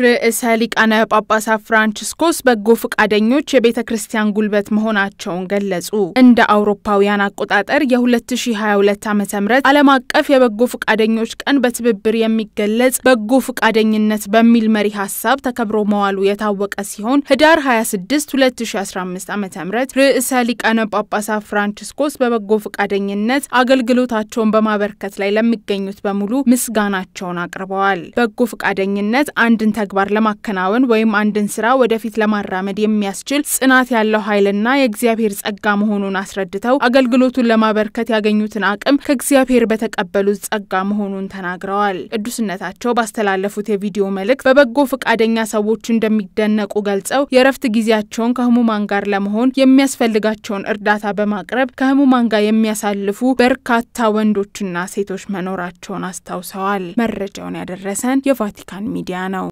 ርዕሰ ሊቃነ ጳጳሳት ፍራንችስኮስ በጎ ፈቃደኞች የቤተ ክርስቲያን ጉልበት መሆናቸውን ገለጹ። እንደ አውሮፓውያን አቆጣጠር የ2022 ዓ ም ዓለም አቀፍ የበጎ ፈቃደኞች ቀን በትብብር የሚገለጽ በጎ ፈቃደኝነት በሚል መሪ ሀሳብ ተከብሮ መዋሉ የታወቀ ሲሆን ህዳር 26 2015 ዓ ም ርዕሰ ሊቃነ ጳጳሳት ፍራንችስኮስ በበጎ ፈቃደኝነት አገልግሎታቸውን በማበርከት ላይ ለሚገኙት በሙሉ ምስጋናቸውን አቅርበዋል። በጎ ፈቃደኝነት አንድን ተግባር ለማከናወን ወይም አንድን ስራ ወደፊት ለማራመድ የሚያስችል ጽናት ያለው ኃይልና የእግዚአብሔር ጸጋ መሆኑን አስረድተው አገልግሎቱን ለማበርከት ያገኙትን አቅም ከእግዚአብሔር በተቀበሉት ጸጋ መሆኑን ተናግረዋል። ቅዱስነታቸው ባስተላለፉት የቪዲዮ መልእክት በበጎ ፈቃደኛ ሰዎች እንደሚደነቁ ገልጸው የእረፍት ጊዜያቸውን ከህሙማን ጋር ለመሆን የሚያስፈልጋቸውን እርዳታ በማቅረብ ከህሙማን ጋር የሚያሳልፉ በርካታ ወንዶችና ሴቶች መኖራቸውን አስታውሰዋል። መረጃውን ያደረሰን የቫቲካን ሚዲያ ነው።